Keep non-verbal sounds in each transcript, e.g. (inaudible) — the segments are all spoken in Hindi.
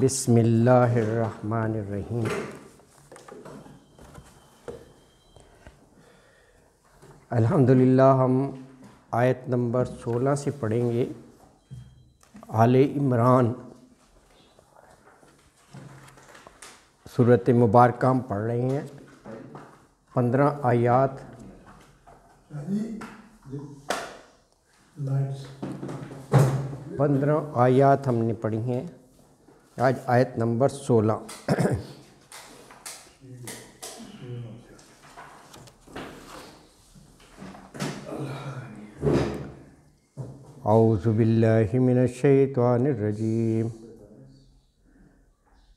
बिसमीम अल्हम्दुलिल्लाह हम आयत नंबर सोलह से पढ़ेंगे आल इमरान सूरत मुबारक हम पढ़ रहे हैं पंद्रह आयात पंद्रह आयात हमने पढ़ी हैं آج آیت نمبر سولہ أعوذ بالله من الشيطان الرجيم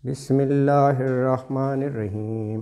بسم الله الرحمن الرحيم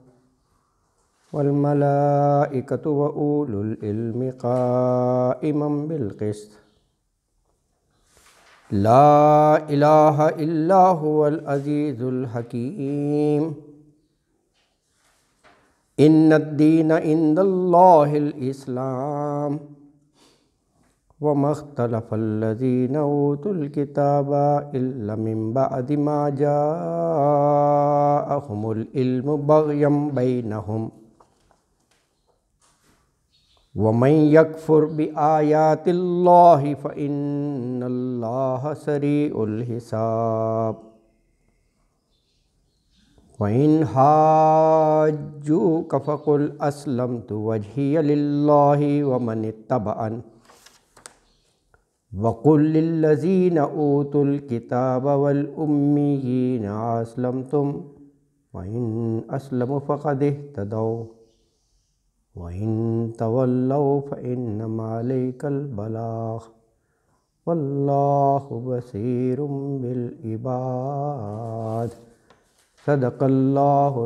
والملائكة وأولو العلم قائما بالقسط لا إله إلا هو العزيز الحكيم إن الدين عند الله الإسلام وما اختلف الذين أوتوا الكتاب إلا من بعد ما جاءهم العلم بغيا بينهم वमन यकफुर आयातिल्लाह सरी उल हिसाब फ़ैन हाजू कफ़कुल असलम तो वजही वमन तबअन वक़ुल्लज़ीन ऊतुल किताब वल उम्मीन असलम तुम फ़ैन असलम फ़क़द तदौ वइन तवल्लफ़िनमालिकलबलाह वल्लाबसरुम बिलबाद सदकल्लाजीम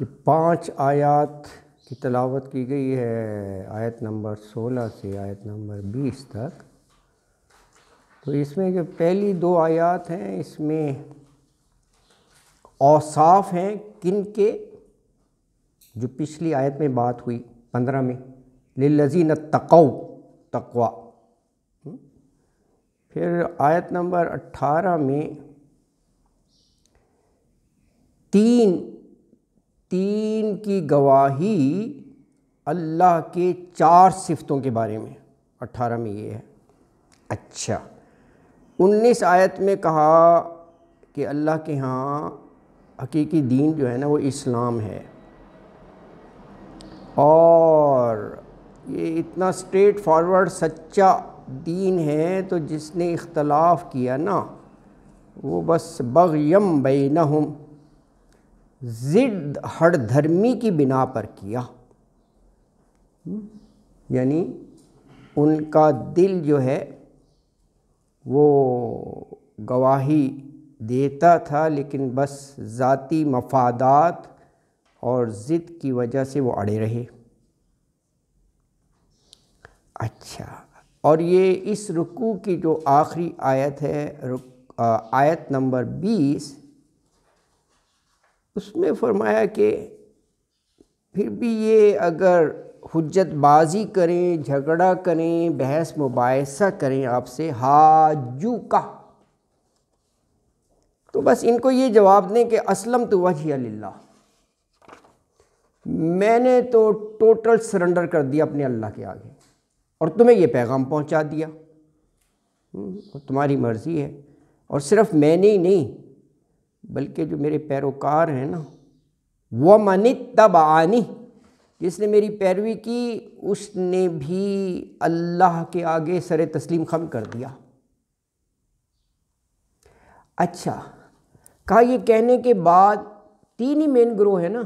ये पांच आयात की तलावत की गई है आयत नंबर 16 से आयत नंबर 20 तक तो इसमें जो पहली दो आयत हैं इसमें औसाफ हैं किन के जो पिछली आयत में बात हुई पंद्रह में लजीन तकाऊ तकवा फिर आयत नंबर अट्ठारह में तीन तीन की गवाही अल्लाह के चार सिफतों के बारे में अट्ठारह में ये है अच्छा उन्नीस आयत में कहा कि अल्लाह के यहाँ हकीकी दीन जो है ना वो इस्लाम है और ये इतना स्ट्रेट फॉरवर्ड सच्चा दीन है तो जिसने इख्तलाफ किया ना वो बस बगयम बे जिद हर धर्मी की बिना पर किया हम्म? यानी उनका दिल जो है वो गवाही देता था लेकिन बस ज़ाती मफादात और ज़िद की वजह से वो अड़े रहे अच्छा और ये इस रुकू की जो आखिरी आयत है रुक, आ, आयत नंबर बीस उसमें फरमाया कि फिर भी ये अगर हजत बाजी करें झगड़ा करें बहस मुबासा करें आपसे हाजू का तो बस इनको ये जवाब दें कि असलम तो वजिया मैंने तो टोटल सरेंडर कर दिया अपने अल्लाह के आगे और तुम्हें ये पैगाम पहुंचा दिया हम्म, तुम्हारी मर्ज़ी है और सिर्फ मैंने ही नहीं बल्कि जो मेरे पैरोकार हैं ना व मनित आनी जिसने मेरी पैरवी की उसने भी अल्लाह के आगे सर तस्लीम खम कर दिया अच्छा कहा ये कहने के बाद तीन ही मेन ग्रोह है ना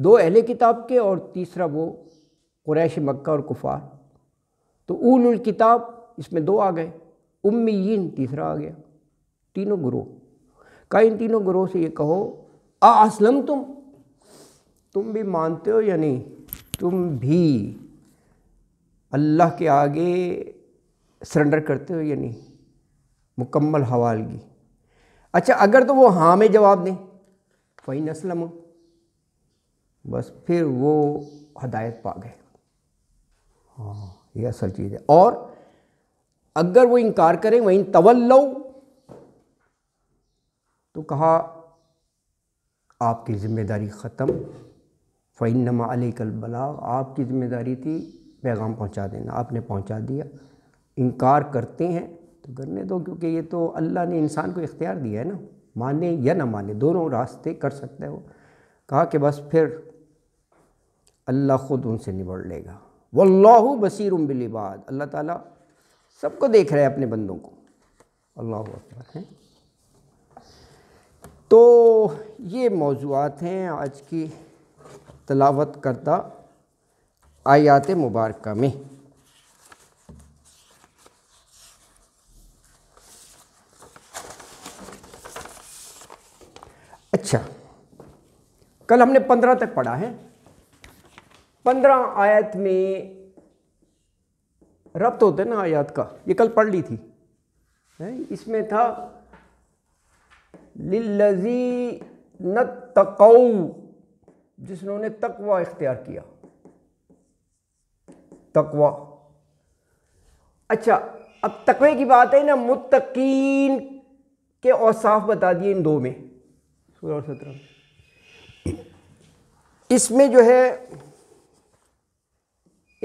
दो अहले किताब के और तीसरा वो क्रैश मक्का और कुफार तो ऊल किताब इसमें दो आ गए उम्मीन तीसरा आ गया तीनों ग्रोह का इन तीनों गुरुओं से ये कहो आ असलम तुम तुम भी मानते हो या नहीं तुम भी अल्लाह के आगे सरेंडर करते हो या नहीं मुकम्मल हवालगी अच्छा अगर तो वो हाँ में जवाब दें वही नस्लम बस फिर वो हदायत पा गए हाँ ये असल चीज़ है और अगर वो इनकार करें वहीं लो तो कहा आपकी ज़िम्मेदारी ख़त्म फ़ैनमा अलीकल बलाग आपकी ज़िम्मेदारी थी पैगाम पहुंचा देना आपने पहुंचा दिया इनकार करते हैं तो करने दो क्योंकि ये तो अल्लाह ने इंसान को इख्तियार दिया है ना माने या ना माने दोनों रास्ते कर सकते हैं वो कहा कि बस फिर अल्लाह ख़ुद उनसे निबड़ लेगा वल्लाहु बसीर बिलबाद अल्लाह ताला सबको देख रहे हैं अपने बंदों को अल्लाह अकबर है तो ये मौजूद हैं आज की तलावत करदा आयात मुबारक में अच्छा कल हमने पंद्रह तक पढ़ा है पंद्रह आयत में रब्त होते ना आयात का ये कल पढ़ ली थी इसमें था लजी न तकऊ जिसने तकवा इख्तियार किया तकवा अच्छा अब तकवे की बात है ना मुतकीन के औसाफ बता दिए इन दो में सोलह और सत्रह में इसमें जो है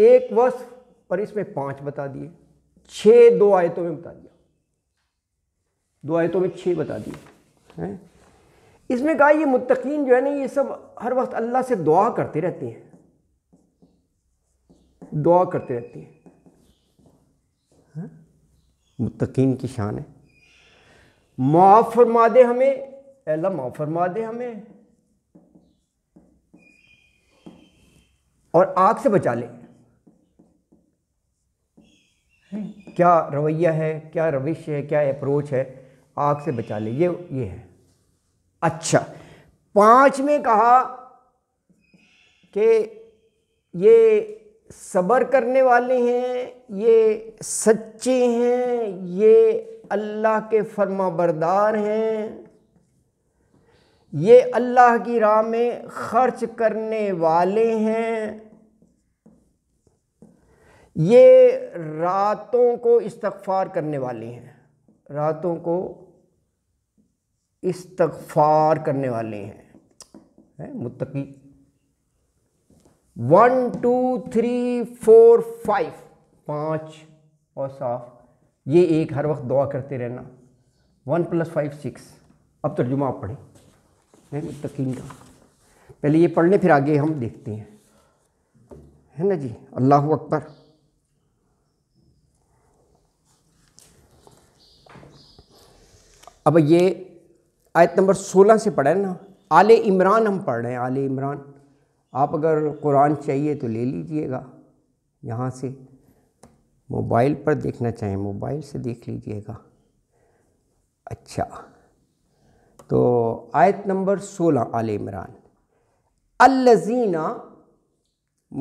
एक वस्फ और इसमें पांच बता दिए छः दो आयतों में बता दिया दो आयतों में छः बता दिए हैं इसमें कहा ये मुतकीन जो है ना ये सब हर वक्त अल्लाह से दुआ करते रहते हैं दुआ करते रहते हैं है? मुतकीन की शान है माफ़ फरमा दे हमें अल्लाह माफ़ फरमा दे हमें और आग से बचा ले क्या रवैया है क्या रविश है क्या अप्रोच है आग से बचा ले ये ये है अच्छा पाँच में कहा कि ये सबर करने वाले हैं ये सच्चे हैं ये अल्लाह के फर्मा बरदार हैं ये अल्लाह की राह में खर्च करने वाले हैं ये रातों को इस्तफ़ार करने वाले हैं रातों को इस्तफार करने वाले हैं है? मुतकी one two three four five पाँच और साफ ये एक हर वक्त दुआ करते रहना वन प्लस फाइव सिक्स अब तर्जुमा आप पढ़े है मुतकीन का पहले ये पढ़ने फिर आगे हम देखते हैं है ना जी अल्लाह अकबर अब ये आयत नंबर 16 से पढ़ा है ना आल इमरान हम पढ़ रहे हैं आले इमरान आप अगर कुरान चाहिए तो ले लीजिएगा यहाँ से मोबाइल पर देखना चाहें मोबाइल से देख लीजिएगा अच्छा तो आयत नंबर 16 आले इमरान अल्लजीना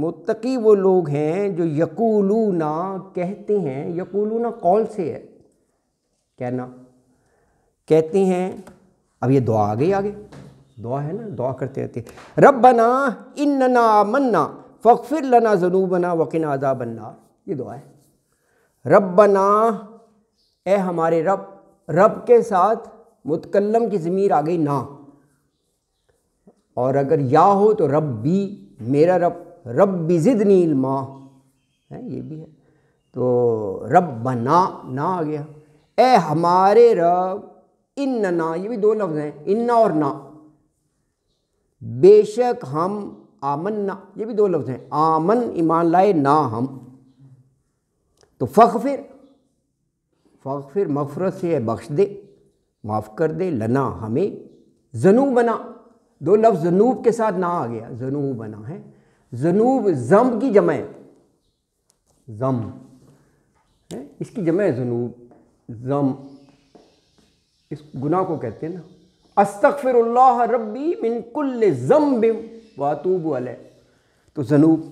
मुतकी वो लोग हैं जो यकूलूना कहते हैं यकूलूना कौन से है कहना कहते हैं अब ये दुआ आ गई आगे दुआ है ना दुआ करते रहते रब बना इन ना मन्ना फ़िर लना जनू बना वकीन आज़ा बनना ये दुआ है रब बना ए हमारे रब रब के साथ मुतकलम की ज़मीर आ गई ना और अगर या हो तो रब भी मेरा रब रब भी नील माँ है ये भी है तो रब बना ना आ गया ए हमारे रब इन ना ये भी दो लफ्ज़ हैं इन्ना और ना बेशक हम आमन ना ये भी दो लफ्ज़ हैं आमन ईमान लाए ना हम तो फ़िर फ़िर मफरत से बख्श दे माफ़ कर दे लना हमें जनू बना दो लफ्ज़ जनूब के साथ ना आ गया जनूब बना है जनूब जम की जमै जम है इसकी जमै जनूब जम इस गुनाह को कहते हैं ना अस्तफ़िर रबी मिनकुल्ल बिम वातूब अल तो जनूब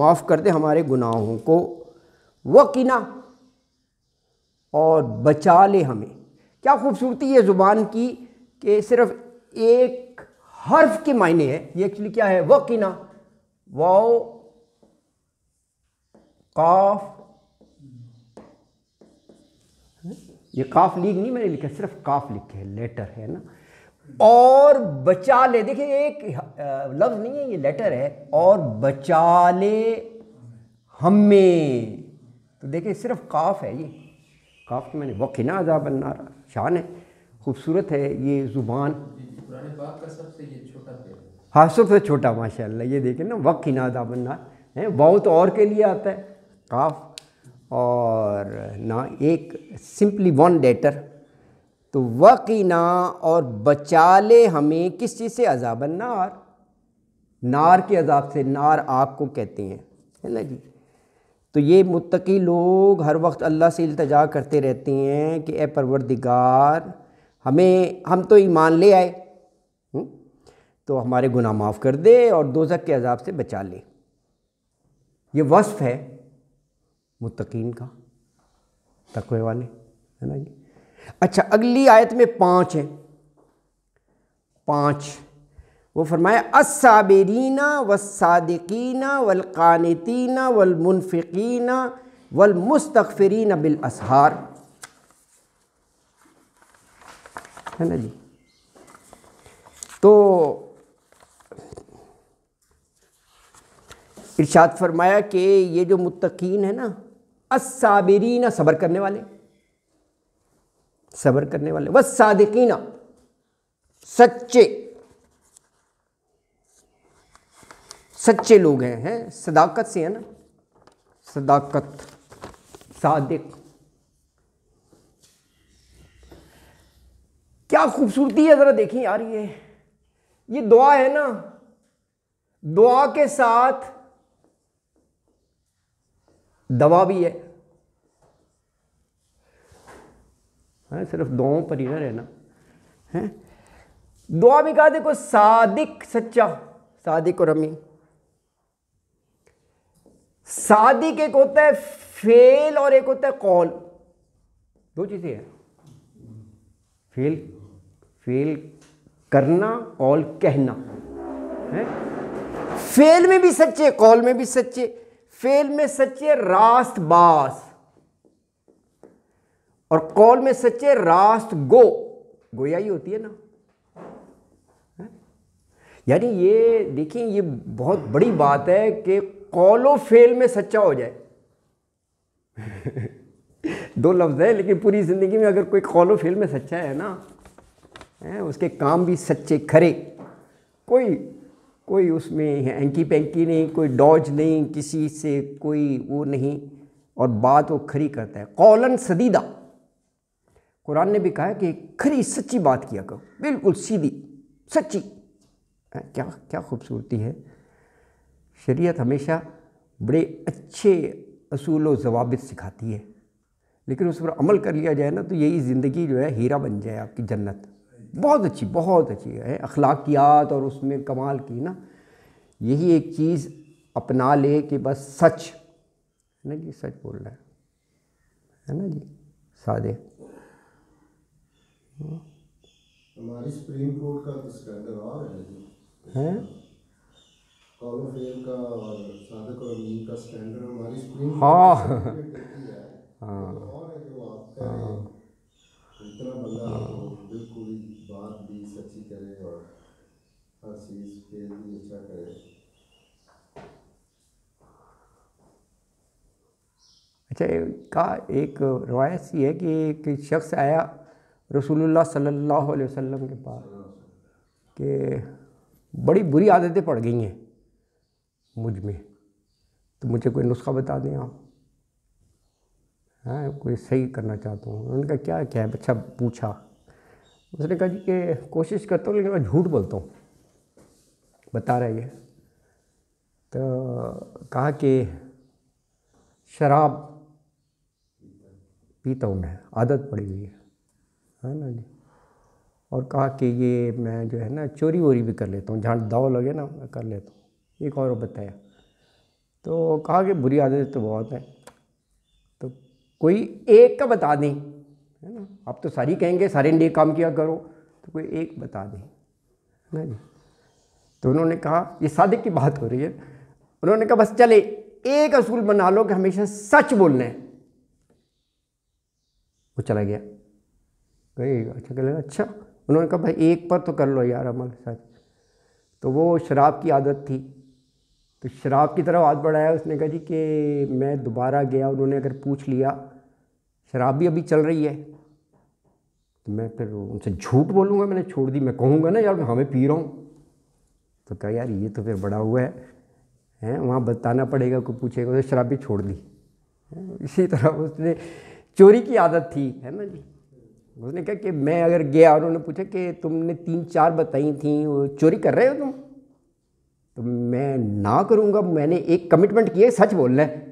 माफ़ कर दे हमारे गुनाहों को वकीना और बचा ले हमें क्या खूबसूरती है ज़ुबान की कि सिर्फ एक हर्फ के मायने है ये एक्चुअली क्या है वकीना वाओ काफ ये काफ लीग नहीं मैंने लिखा सिर्फ काफ लिखे है लेटर है ना और बचा ले देखिए एक लफ्ज़ नहीं है ये लेटर है और बचा ले हमें तो देखिए सिर्फ काफ है ये काफ की मैंने वकीना अजा बनारा शान है खूबसूरत है ये ज़ुबान हाँ सबसे छोटा माशाल्लाह ये देखें ना ना अजा बनना है बहुत तो और के लिए आता है काफ और ना एक सिंपली वन डेटर तो वकीना ना और बचा ले हमें किस चीज़ से अजाब नार नार के अजाब से नार आग को कहते हैं है ना जी तो ये मुतकी लोग हर वक्त अल्लाह से इल्तजा करते रहते हैं कि ए परवरदिगार हमें हम तो ईमान ले आए हम्म? तो हमारे गुनाह माफ़ कर दे और दोजक के अजाब से बचा ले ये वस्फ़ है मुतकीन का तकवे वाले है ना जी अच्छा अगली आयत में पाँच है पाँच वो फरमाया असाबरीना वलकानतना वलकानतीना वलमुनफ़ीना बिल असहार है ना जी तो इर्शाद फरमाया कि ये जो मुतकीन है ना असाबरीना सबर करने वाले सबर करने वाले व सादिकीना सच्चे सच्चे लोग हैं हैं सदाकत से है ना सदाकत सादिक क्या खूबसूरती है ज़रा देखिए यार ये ये दुआ है ना दुआ के साथ दवा भी है हाँ, है सिर्फ दुआओं पर ही ना रहना है दुआ भी कहा देखो सादिक सच्चा सादिक और अमीन सादिक एक होता है फेल और एक होता है कॉल दो चीज़ें हैं फेल फेल करना कॉल कहना है हाँ, फेल में भी सच्चे कॉल में भी सच्चे फेल में सच्चे रास्त बास और कॉल में सच्चे रास्त गो गोया ही होती है ना यानी ये देखिए ये बहुत बड़ी बात है कि कॉलो फेल में सच्चा हो जाए (laughs) दो लफ्ज़ है लेकिन पूरी ज़िंदगी में अगर कोई कॉलो फेल में सच्चा है ना है उसके काम भी सच्चे खरे कोई कोई उसमें एंकी पैंकी नहीं कोई डॉज नहीं किसी से कोई वो नहीं और बात वो खरी करता है कौलन सदीदा कुरान ने भी कहा कि खरी सच्ची बात किया करो बिल्कुल सीधी सच्ची हाँ, क्या क्या खूबसूरती है शरीयत हमेशा बड़े अच्छे असूल जवाबित सिखाती है लेकिन उस पर अमल कर लिया जाए ना तो यही ज़िंदगी जो है हीरा बन जाए आपकी जन्नत बहुत अच्छी बहुत अच्छी है अखलाकियात और उसमें कमाल की ना यही एक चीज़ अपना ले कि बस सच है ना जी सच बोल रहा है है ना जी सादे हमारी सुप्रीम कोर्ट का तो है जी हैं कॉल ऑफ फेम का और सादक और मीन का हमारी सुप्रीम हाँ हाँ।, तो हाँ इतना तो बिल्कुल आशीष के लिए करें अच्छा का एक रवायत सी है कि एक शख्स आया रसूलुल्लाह सल्लल्लाहु अलैहि वसल्लम के पास कि बड़ी बुरी आदतें पड़ गई हैं मुझ में तो मुझे कोई नुस्खा बता दें आप हैं हाँ, कोई सही करना चाहता हूँ उन्होंने कहा क्या क्या है अच्छा पूछा उसने कहा जी कि कोशिश करता हूँ लेकिन मैं झूठ बोलता हूँ बता रहा है ये तो कहा कि शराब पीता हूँ मैं आदत पड़ी हुई है है ना जी और कहा कि ये मैं जो है ना चोरी वोरी भी कर लेता हूँ जहाँ दाव लगे ना मैं कर लेता हूँ एक और बताया तो कहा कि बुरी आदतें तो बहुत है तो कोई एक का बता दें है ना आप तो सारी कहेंगे सारे ने काम किया करो तो कोई एक बता दें है ना जी तो उन्होंने कहा ये सादिक की बात हो रही है उन्होंने कहा बस चले एक असूल बना लो कि हमेशा सच बोलने वो चला गया गए अच्छा कह अच्छा उन्होंने कहा भाई एक पर तो कर लो यार अमल सच तो वो शराब की आदत थी तो शराब की तरफ हाथ बढ़ाया उसने कहा जी कि मैं दोबारा गया उन्होंने अगर पूछ लिया शराब भी अभी चल रही है तो मैं फिर उनसे झूठ बोलूँगा मैंने छोड़ दी मैं कहूँगा ना यार मैं हमें पी रहा हूँ तो कहा यार ये तो फिर बड़ा हुआ है हैं वहाँ बताना पड़ेगा कोई पूछेगा उसने शराबी छोड़ दी इसी तरह उसने चोरी की आदत थी है ना जी उसने कहा कि मैं अगर गया उन्होंने पूछा कि तुमने तीन चार बताई थी वो चोरी कर रहे हो तुम तो मैं ना करूँगा मैंने एक कमिटमेंट किया सच बोलना है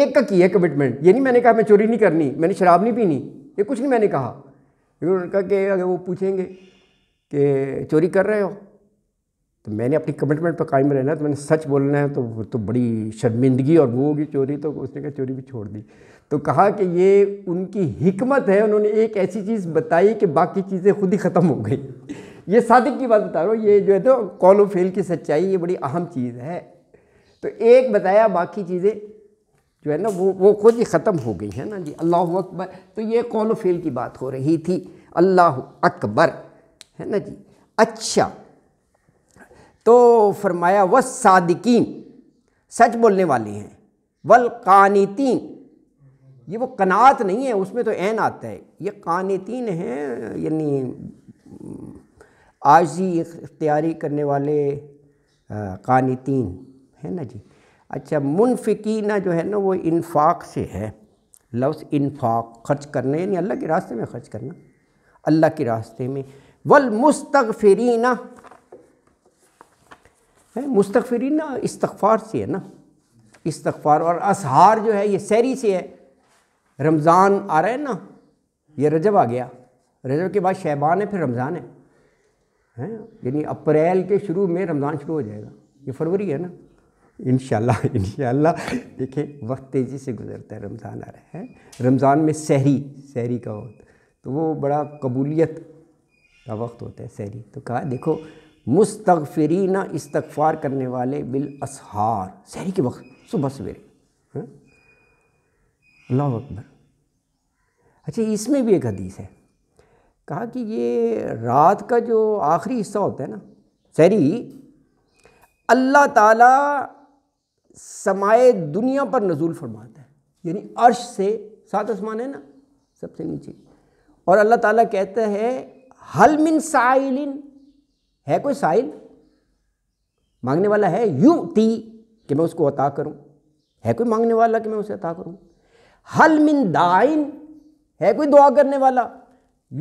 एक का किया कमिटमेंट ये नहीं मैंने कहा मैं चोरी नहीं करनी मैंने शराब नहीं पीनी ये कुछ नहीं मैंने कहा उन्होंने कहा कि अगर वो पूछेंगे कि चोरी कर रहे हो तो मैंने अपनी कमिटमेंट पर कायम रहना है तो मैंने सच बोलना है तो तो बड़ी शर्मिंदगी और वो होगी चोरी तो उसने कहा चोरी भी छोड़ दी तो कहा कि ये उनकी हिकमत है उन्होंने एक ऐसी चीज़ बताई कि बाकी चीज़ें खुद ही ख़त्म हो गई ये सादिक की बात बता रहा हूँ ये जो है तो कॉल ऑफ फेल की सच्चाई ये बड़ी अहम चीज़ है तो एक बताया बाकी चीज़ें जो है ना वो वो खुद ही ख़त्म हो गई है ना जी अल्लाह अकबर तो ये कॉल ऑफ फेल की बात हो रही थी अल्लाह अकबर है ना जी अच्छा तो फरमाया व सादिकीन सच बोलने वाले हैं वल कानीतीन ये वो कनात नहीं है उसमें तो ऐन आता है ये कानीतीन हैं यानी आजी इख्तियारी करने वाले कानीतीन है ना जी अच्छा मुनफिकीना जो है ना वो इन्फाक से है लफ्स इन्फाक खर्च करने यानी अल्लाह के रास्ते में खर्च करना अल्लाह के रास्ते में वल मुस्तफ़रीना है मुस्तफ़री ना इस्तफ़ार से है ना इस्तफ़ार और असहार जो है ये सैरी से है रमज़ान आ रहा है ना ये रजब आ गया रजब के बाद शैबान है फिर रमज़ान है हैं यानी अप्रैल के शुरू में रमज़ान शुरू हो जाएगा ये फरवरी है ना इन इन देखें वक्त तेज़ी से गुजरता है रमज़ान आ रहा है रमज़ान में सहरी सहरी का वक्त तो वो बड़ा कबूलियत का वक्त होता है सहरी तो कहा देखो मुस्तफ़रीना इस्तफ़ार करने वाले बिल असहार शहरी के वक्त सुबह सवेरे हाँ? अल्लाह अकबर अच्छा इसमें भी एक हदीस है कहा कि ये रात का जो आखिरी हिस्सा होता है ना शहरी अल्लाह ताला समाए दुनिया पर नजूल फरमाता है यानी अर्श से सात आसमान है ना सबसे नीचे और अल्लाह ताला कहता है हलमिन साइलिन है कोई साइल मांगने वाला है यू ती कि मैं उसको अता करूं है कोई मांगने वाला कि मैं उसे अता करूं हल मिन दाइन है कोई दुआ करने वाला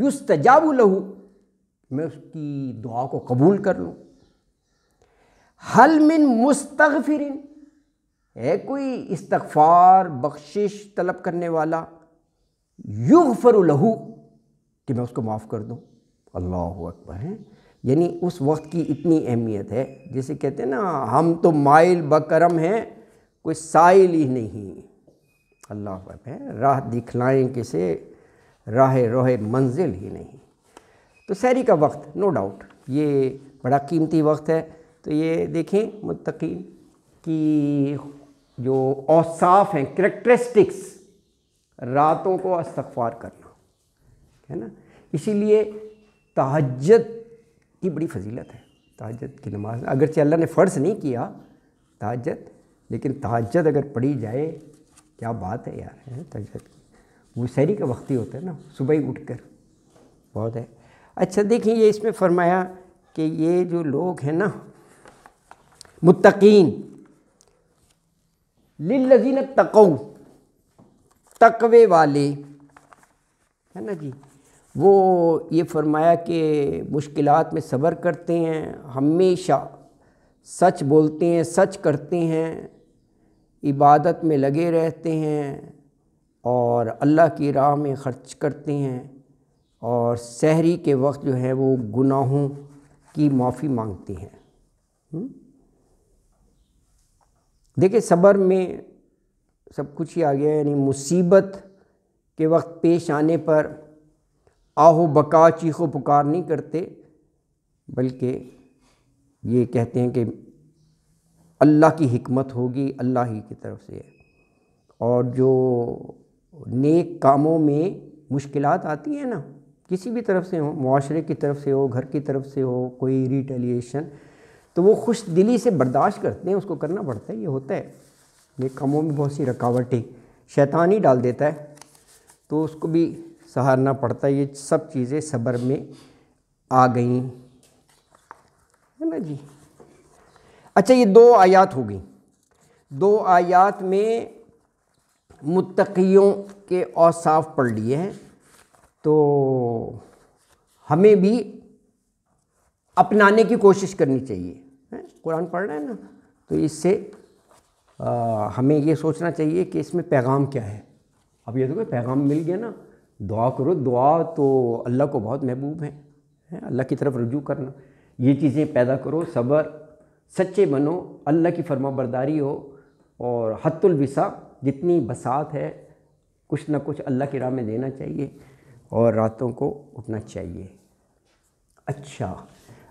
युस तजाबू लहू मैं उसकी दुआ को कबूल कर लूँ हल मिन मुस्तफ़िरिन है कोई इस्तफ़ार बख्शिश तलब करने वाला युग लहू कि मैं उसको माफ़ कर दूँ अल्लाह अकबर है यानी उस वक्त की इतनी अहमियत है जैसे कहते हैं ना हम तो माइल बकरम हैं कोई साइल ही नहीं अल्लाह है राह दिखलाएं किसे राह रोह मंजिल ही नहीं तो सैरी का वक्त नो डाउट ये बड़ा कीमती वक्त है तो ये देखें मुतकीन कि जो औसाफ हैं करेक्टरिस्टिक्स रातों को अस्तफार करना है ना इसीलिए तहजत ये बड़ी फजीलत है ताजत की नमाज अगरचे चल्ला ने फ़र्ज़ नहीं किया ताजत लेकिन ताजत अगर पढ़ी जाए क्या बात है यार है ताजत की वो शहरी का वक्त ही होता है ना सुबह ही उठ कर बहुत है अच्छा देखिए ये इसमें फरमाया कि ये जो लोग हैं ना मुतकीन लिल्लजीन तकऊ तकवे वाले है ना जी वो ये फरमाया कि मुश्किल में सब्र करते हैं हमेशा सच बोलते हैं सच करते हैं इबादत में लगे रहते हैं और अल्लाह की राह में ख़र्च करते हैं और शहरी के वक्त जो है वो गुनाहों की माफ़ी मांगते हैं देखिए सब्र में सब कुछ ही आ गया यानी मुसीबत के वक्त पेश आने पर आहो बका चीखो पुकार नहीं करते बल्कि ये कहते हैं कि अल्लाह की हिकमत होगी अल्लाह ही की तरफ से है और जो नेक कामों में मुश्किल आती हैं ना किसी भी तरफ से हो माशरे की तरफ से हो घर की तरफ से हो कोई रिटेलिएशन तो वो खुश दिली से बर्दाश्त करते हैं उसको करना पड़ता है ये होता है नेक कामों में बहुत सी रकावटें शैतान ही डाल देता है तो उसको भी सहारना पड़ता है ये सब चीज़ें सबर में आ गई है ना जी अच्छा ये दो आयात हो गई दो आयात में मुतकीयों के औसाफ पढ़ लिए हैं तो हमें भी अपनाने की कोशिश करनी चाहिए है? कुरान पढ़ रहे हैं ना तो इससे आ, हमें ये सोचना चाहिए कि इसमें पैगाम क्या है अब ये देखो पैगाम मिल गया ना दुआ करो दुआ तो अल्लाह को बहुत महबूब है, अल्लाह की तरफ रजू करना ये चीज़ें पैदा करो सब्र सच्चे बनो अल्लाह की फर्माबरदारी बरदारी हो और हतुलविसा जितनी बसात है कुछ ना कुछ अल्लाह की राह में देना चाहिए और रातों को उठना चाहिए अच्छा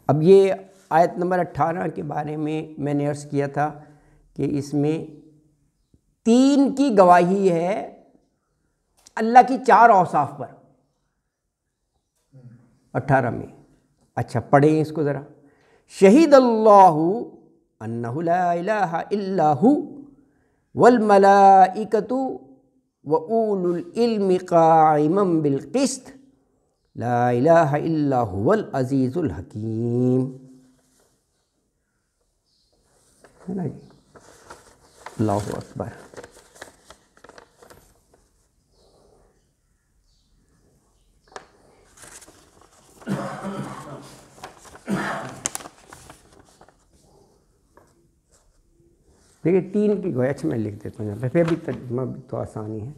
अब ये आयत नंबर अट्ठारह के बारे में मैंने अर्ज़ किया था कि इसमें तीन की गवाही है अल्लाह की चार औसाफ पर अट्ठारह में अच्छा पढ़ें इसको ज़रा शहीद अल्लाह अन्नहू वलमलाइकतु वलम कायम बिलकस्त लाहुल अज़ीज़ुल हकीम है ना जी अल्लाह अकबर (coughs) देखिए तीन की गोया अच्छा मैं लिख देता हूँ यहाँ पे फिर तक तो, तो आसानी है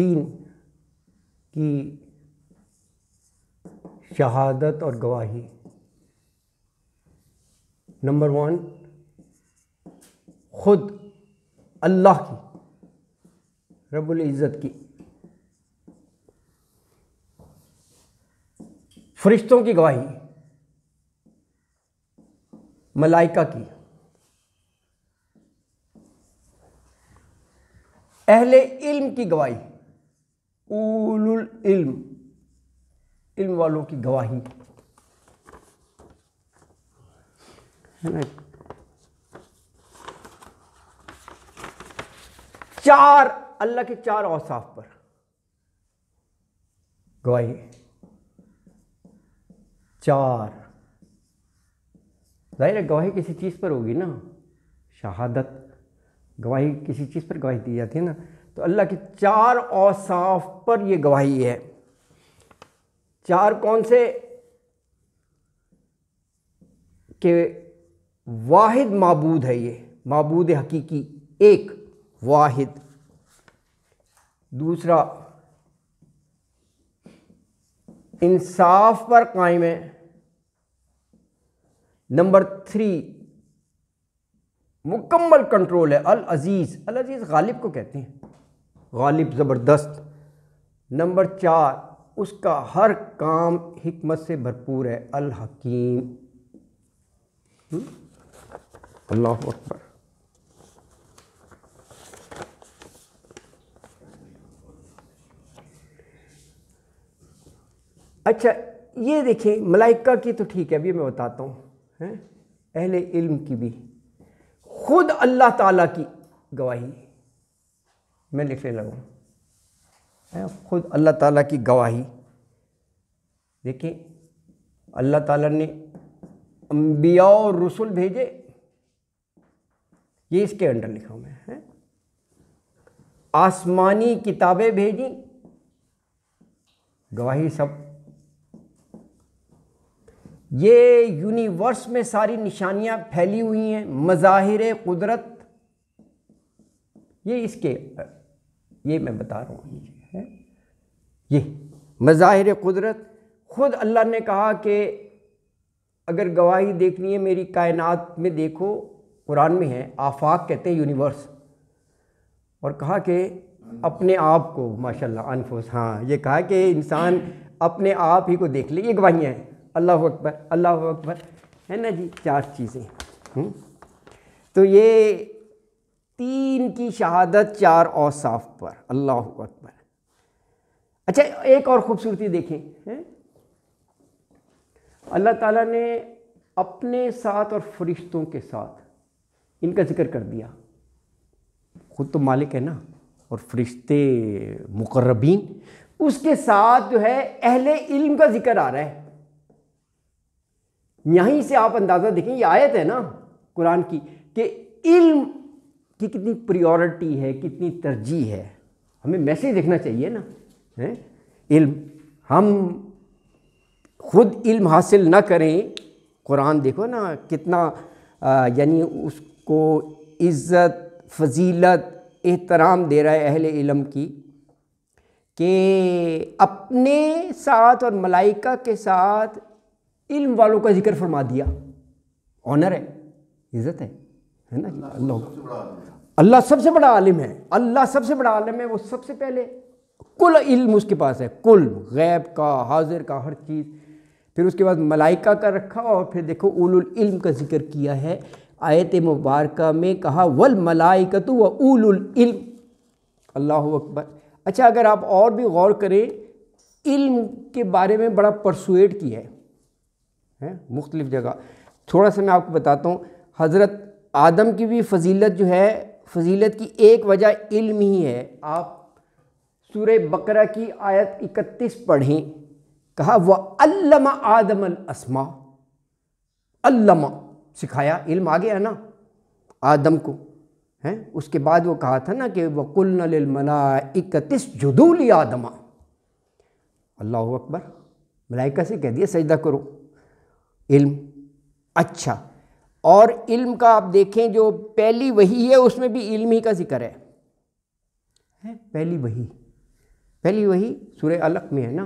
तीन की शहादत और गवाही नंबर वन खुद अल्लाह की रबुल इज़्ज़त की फरिश्तों की गवाही मलाइका की अहले इल्म की गवाही उलुल इल्म इल्म वालों की गवाही चार अल्लाह के चार औसाफ पर गवाही चार जाहिर है गवाही किसी चीज़ पर होगी ना शहादत गवाही किसी चीज़ पर गवाही दी जाती है ना तो अल्लाह के चार औसाफ पर यह गवाही है चार कौन से के वाहिद मबूद है ये मबूद हकीकी एक वाहिद दूसरा इंसाफ पर कायम है नंबर थ्री मुकम्मल कंट्रोल है अल अज़ीज़ अल अज़ीज़ गालिब को कहते हैं गालिब ज़बरदस्त नंबर चार उसका हर काम हमत से भरपूर है अल हकीम हम्म? अल्लाह अकबर अच्छा ये देखें मलाइका की तो ठीक है अभी मैं बताता हूँ हैं अहले इल्म की भी खुद अल्लाह ताला की गवाही मैं लिखने लगा मैं खुद अल्लाह ताला की गवाही देखिए अल्लाह ताला ने अम्बिया और रसुल भेजे ये इसके अंडर लिखा हूँ मैं है आसमानी किताबें भेजी गवाही सब ये यूनिवर्स में सारी निशानियाँ फैली हुई हैं मज़ाहिर कुदरत ये इसके ये मैं बता रहा हूँ ये मज़ाहिर कुदरत ख़ुद अल्लाह ने कहा कि अगर गवाही देखनी है मेरी कायनात में देखो कुरान में है आफाक कहते हैं यूनिवर्स और कहा कि अपने आप को माशाल्लाह अनफोस हाँ ये कहा कि इंसान अपने आप ही को देख ले ये गवाहियाँ हैं अल्लाह अकबर अल्लाह अकबर है ना जी चार चीज़ें हम्म। तो ये तीन की शहादत चार और साफ पर अल्लाह अकबर अच्छा एक और ख़ूबसूरती देखें अल्लाह ताला ने अपने साथ और फरिश्तों के साथ इनका जिक्र कर दिया खुद तो मालिक है ना और फरिश्ते मुकर्रबीन उसके साथ जो है अहले इल्म का जिक्र आ रहा है यहीं से आप अंदाज़ा देखें ये आयत है ना कुरान की कि इल्म कि कितनी प्रियोरिटी है कितनी तरजीह है हमें मैसेज देखना चाहिए ना हैं इल्म हम खुद इल्म हासिल ना करें कुरान देखो ना कितना यानी उसको इज़्ज़त फजीलत एहतराम दे रहा है अहले इलम की कि अपने साथ और मलाइका के साथ इल्म वालों का जिक्र फरमा दिया ऑनर है इज़्ज़त है है ना जी अल्लाह अल्लाह सबसे बड़ा आलिम है अल्लाह सबसे बड़ा आलिम है वो सबसे पहले कुल इल्म उसके पास है कुल गैब का हाजिर का हर चीज़ फिर उसके बाद मलाइका का रखा और फिर देखो उलुल इल्म का जिक्र किया है आयत मुबारक में कहा वल मलाइका तो व उलुल इल्म अल्लाह अकबर अच्छा अगर आप और भी गौर करें इल्म के बारे में बड़ा परसुएट किया है, है? मुख्तलिफ़ जगह थोड़ा सा मैं आपको बताता हूँ हज़रत आदम की भी फजीलत जो है फजीलत की एक वजह इल्म ही है आप सूर बकरा की आयत इकतीस पढ़ें कहा वह अल्लमा आदम असमा अल्लमा सिखाया इल्म आ गया ना आदम को हैं उसके बाद वो कहा था ना कि वकुल मला इकतीस जदूली आदमा अल्लाह अकबर मलाइका से कह दिया सजदा करो इल्म अच्छा और इल्म का आप देखें जो पहली वही है उसमें भी इल्म ही का जिक्र है पहली वही पहली वही सूर्य अलक में है ना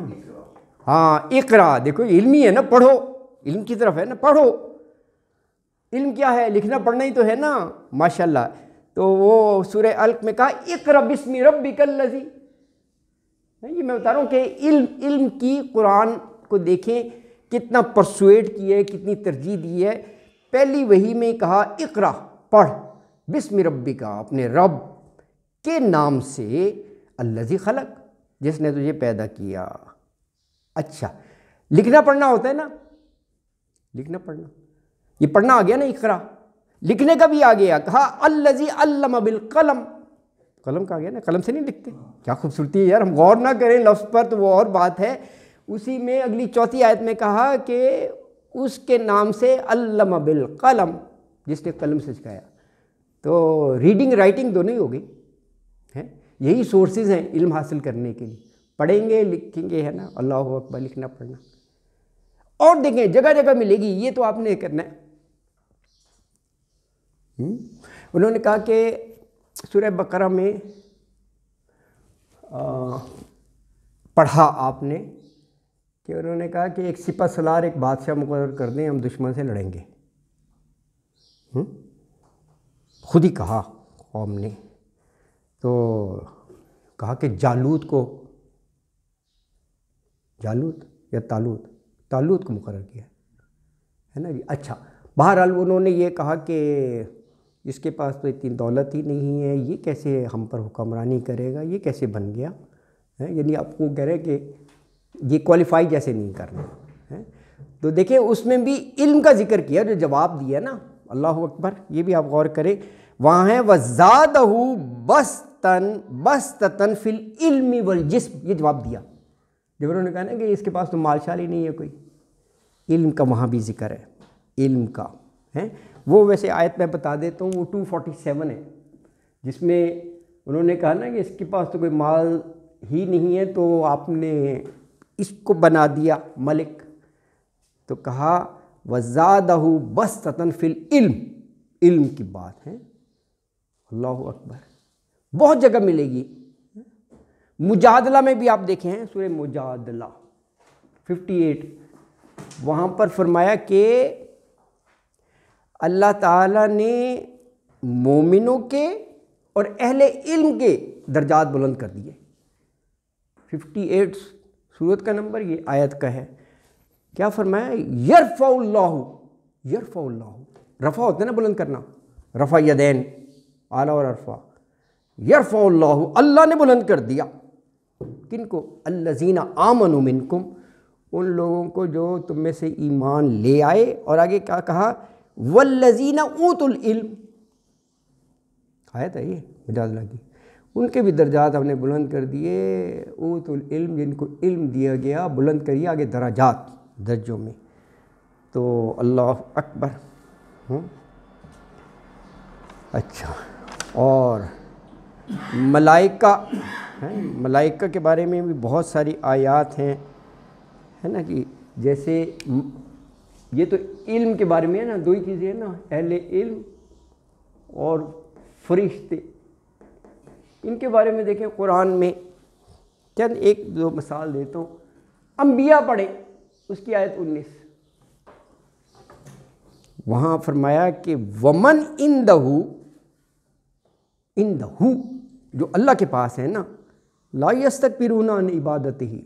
हाँ इकरा देखो इल्मी है ना पढ़ो इल्म की तरफ है ना पढ़ो इल्म क्या है लिखना पढ़ना ही तो है ना माशाल्लाह तो वो सूर्य अल्क में कहा इकरा बिस्मी रबी कल्लजी ये मैं बता रहा हूँ कि इल्म इल्म की कुरान को देखें कितना परसुएट किया है कितनी तरजीह दी है पहली वही में कहा इकरा पढ़ बिस्म रब्बी का अपने रब के नाम से अल्लाजी खलक जिसने तुझे पैदा किया अच्छा लिखना पढ़ना होता है ना लिखना पढ़ना ये पढ़ना आ गया ना इकरा लिखने का भी आ गया कहा अल्लजी अल्लम बिल कलम कलम का आ गया ना कलम से नहीं लिखते क्या खूबसूरती है यार हम गौर ना करें लफ्ज़ पर तो वो और बात है उसी में अगली चौथी आयत में कहा कि उसके नाम से अल्लम बिल कलम जिसने कलम से सिखाया तो रीडिंग राइटिंग दोनों ही हो गई है यही सोर्सेज हैं इल्म हासिल करने के लिए पढ़ेंगे लिखेंगे है ना अल्लाह अकबर लिखना पढ़ना और देखें जगह जगह मिलेगी ये तो आपने करना है हम्म? उन्होंने कहा कि सूर्य बकरा में आ, पढ़ा आपने कि उन्होंने कहा कि एक सिपा सलार एक बादशाह मुकर कर दें हम दुश्मन से लड़ेंगे खुद ही कहा कौम ने तो कहा कि जालूत को जालूत या तालूत तालूत को मुकर किया है ना जी अच्छा बहरहाल उन्होंने ये कहा कि इसके पास तो इतनी दौलत ही नहीं है ये कैसे हम पर हुक्मरानी करेगा ये कैसे बन गया है यानी आपको कह रहे कि ये क्वालिफाई जैसे नहीं करना है तो देखिए उसमें भी इल्म का जिक्र किया जो जवाब दिया ना अल्लाह अकबर ये भी आप गौर करें वहाँ है वज़ाद बस तन बस तन फिल इल्मी वल जिस्म ये जवाब दिया जब उन्होंने कहा ना कि इसके पास तो मालशाल ही नहीं है कोई इल्म का वहाँ भी जिक्र है इल्म का है वो वैसे आयत मैं बता देता हूँ वो टू फोर्टी सेवन है जिसमें उन्होंने कहा ना कि इसके पास तो कोई माल ही नहीं है तो आपने इसको बना दिया मलिक तो कहा वज़ादहू बस ततन फिल इल्म इल्म की बात है अल्लाह अकबर बहुत जगह मिलेगी मुजादला में भी आप देखे हैं सूर्य मुजादला 58 वहाँ पर फरमाया कि अल्लाह ताला ने मोमिनों के और अहले इल्म के दर्जात बुलंद कर दिए 58 सूरत का नंबर ये आयत का है क्या फरमाया यरफ़ाउल्लाहु यरफ़ाउल्लाहु रफ़ा होता है ना बुलंद करना रफ़ा यदैन आला और अरफा यरफ़ाउल्लाहु अल्लाह ने बुलंद कर दिया किन को अल्लाजीना आमनु मिनकुम उन लोगों को जो तुम में से ईमान ले आए और आगे क्या कहा वल्लजीना ऊतुल इल्म आयत है ये मुजाजला की उनके भी दर्जात हमने बुलंद कर दिए ऊतुल इल्म जिनको इल्म दिया गया बुलंद करिए आगे दराजात दर्जों में तो अल्लाह अकबर हम्म। अच्छा और मलाइका है मलाइका के बारे में भी बहुत सारी आयात हैं है ना कि जैसे ये तो इल्म के बारे में है ना दो ही चीज़ें हैं ना अहले इल्म और फरिश्ते इनके बारे में देखें कुरान में चंद एक दो मिसाल देता हूँ अम्बिया पढ़े उसकी आयत उन्नीस वहाँ फरमाया कि वमन इन दहू इन दहू जो अल्लाह के पास है ना लाइस तक पिरूना इबादत ही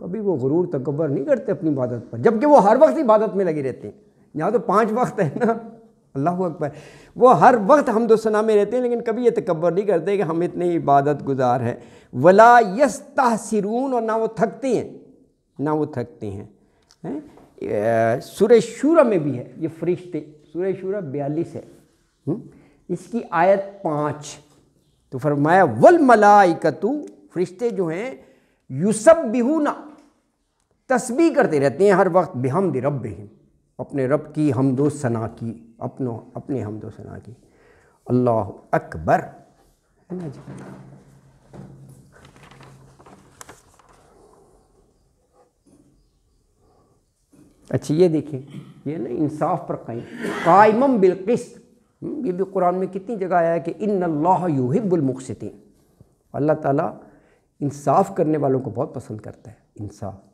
कभी वो गुरूर तकबर नहीं करते अपनी इबादत पर जबकि वो हर वक्त इबादत में लगे रहते हैं यहाँ तो पाँच वक्त है ना अल्लाह अकबर वो हर वक्त हम दोसना में रहते हैं लेकिन कभी ये तकबर नहीं करते कि हम इतने इबादत गुजार हैं वला यस तहसरून और ना वो थकते हैं ना वो थकते हैं है? सुर शूरा में भी है ये फरिश्ते सुर शूरा बयालीस है हुँ? इसकी आयत पाँच तो फरमाया वल मलाइकतु फरिश्ते जो हैं यूसब ना तस्बी करते रहते हैं हर वक्त बेहमद रब अपने रब की हमदो सना की अपनो अपने हमदो सना की अल्लाह अकबर है ना जी अच्छा ये देखें ये ना इंसाफ पर कायम कायम बिलकिस्त हम्म, ये भी कुरान में कितनी जगह आया है कि इन अल्लाह युहिब्बुलमुखसिन अल्लाह ताला इंसाफ करने वालों को बहुत पसंद करता है इंसाफ